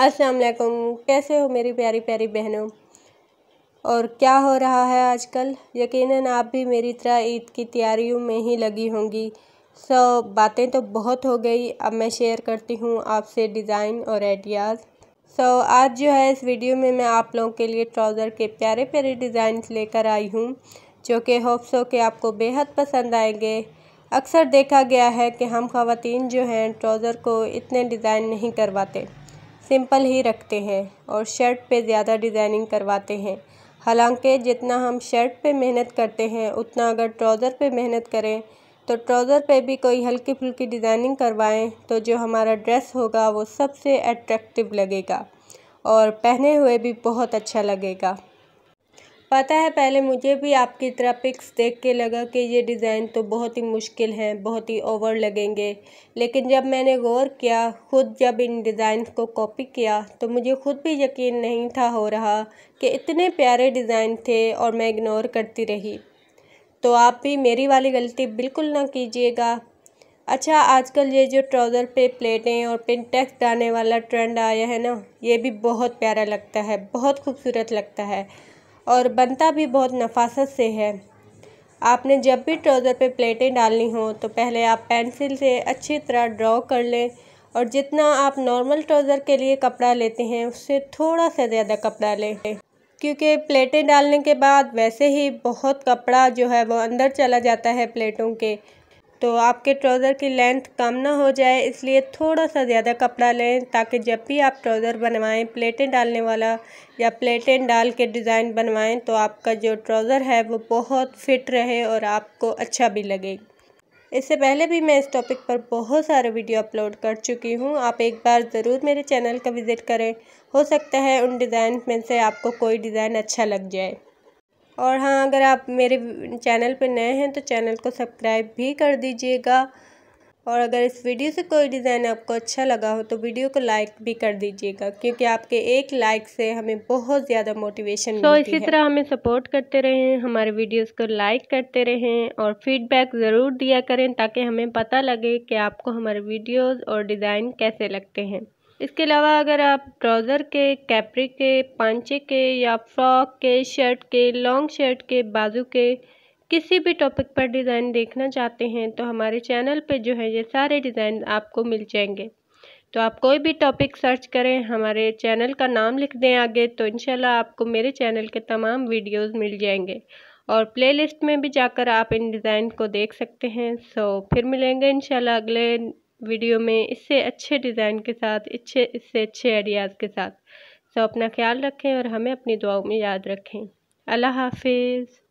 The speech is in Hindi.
अस्सलाम वालेकुम कैसे हो मेरी प्यारी प्यारी बहनों और क्या हो रहा है आजकल यकीनन आप भी मेरी तरह ईद की तैयारियों में ही लगी होंगी सो बातें तो बहुत हो गई अब मैं शेयर करती हूँ आपसे डिज़ाइन और आइडियाज़ सो so, आज जो है इस वीडियो में मैं आप लोगों के लिए ट्राउज़र के प्यारे प्यारे डिज़ाइन लेकर आई हूँ जो कि होप सो कि आपको बेहद पसंद आएंगे अक्सर देखा गया है कि हम खातन जो हैं ट्राउज़र को इतने डिज़ाइन नहीं करवाते सिंपल ही रखते हैं और शर्ट पे ज़्यादा डिज़ाइनिंग करवाते हैं हालांकि जितना हम शर्ट पे मेहनत करते हैं उतना अगर ट्राउज़र पे मेहनत करें तो ट्राउज़र पे भी कोई हल्की फुल्की डिज़ाइनिंग करवाएं तो जो हमारा ड्रेस होगा वो सबसे अट्रैक्टिव लगेगा और पहने हुए भी बहुत अच्छा लगेगा पता है पहले मुझे भी आपकी तरह पिक्स देख के लगा कि ये डिज़ाइन तो बहुत ही मुश्किल हैं बहुत ही ओवर लगेंगे लेकिन जब मैंने गौर किया ख़ुद जब इन डिज़ाइन को कॉपी किया तो मुझे ख़ुद भी यकीन नहीं था हो रहा कि इतने प्यारे डिज़ाइन थे और मैं इग्नोर करती रही तो आप भी मेरी वाली गलती बिल्कुल ना कीजिएगा अच्छा आजकल ये जो ट्राउज़र पे प्लेटें और पिन टैक्स डालने वाला ट्रेंड आया है ना ये भी बहुत प्यारा लगता है बहुत खूबसूरत लगता है और बनता भी बहुत नफासत से है आपने जब भी ट्राउज़र पे प्लेटें डालनी हो तो पहले आप पेंसिल से अच्छी तरह ड्रॉ कर लें और जितना आप नॉर्मल ट्राउज़र के लिए कपड़ा लेते हैं उससे थोड़ा सा ज़्यादा कपड़ा लें क्योंकि प्लेटें डालने के बाद वैसे ही बहुत कपड़ा जो है वो अंदर चला जाता है प्लेटों के तो आपके ट्राउज़र की लेंथ कम ना हो जाए इसलिए थोड़ा सा ज़्यादा कपड़ा लें ताकि जब भी आप ट्राउज़र बनवाएं प्लेटें डालने वाला या प्लेटें डाल के डिज़ाइन बनवाएं तो आपका जो ट्राउज़र है वो बहुत फिट रहे और आपको अच्छा भी लगे इससे पहले भी मैं इस टॉपिक पर बहुत सारे वीडियो अपलोड कर चुकी हूँ आप एक बार ज़रूर मेरे चैनल का विज़िट करें हो सकता है उन डिज़ाइन में से आपको कोई डिज़ाइन अच्छा लग जाए और हाँ अगर आप मेरे चैनल पर नए हैं तो चैनल को सब्सक्राइब भी कर दीजिएगा और अगर इस वीडियो से कोई डिज़ाइन आपको अच्छा लगा हो तो वीडियो को लाइक भी कर दीजिएगा क्योंकि आपके एक लाइक से हमें बहुत ज़्यादा मोटिवेशन तो इसी है। तरह हमें सपोर्ट करते रहें हमारे वीडियोस को लाइक करते रहें और फीडबैक ज़रूर दिया करें ताकि हमें पता लगे कि आपको हमारे वीडियोस और डिज़ाइन कैसे लगते हैं इसके अलावा अगर आप ट्राउज़र के कैपरे के पांचे के या फ्रॉक के शर्ट के लॉन्ग शर्ट के बाजू के किसी भी टॉपिक पर डिज़ाइन देखना चाहते हैं तो हमारे चैनल पे जो है ये सारे डिज़ाइन आपको मिल जाएंगे तो आप कोई भी टॉपिक सर्च करें हमारे चैनल का नाम लिख दें आगे तो इनशाला आपको मेरे चैनल के तमाम वीडियोज़ मिल जाएंगे और प्लेलिस्ट में भी जाकर आप इन डिज़ाइन को देख सकते हैं सो फिर मिलेंगे इनशाला अगले वीडियो में इससे अच्छे डिज़ाइन के साथ अच्छे इससे अच्छे आइडियाज़ के साथ सब अपना ख्याल रखें और हमें अपनी दुआओं में याद रखें अल्लाह हाफिज़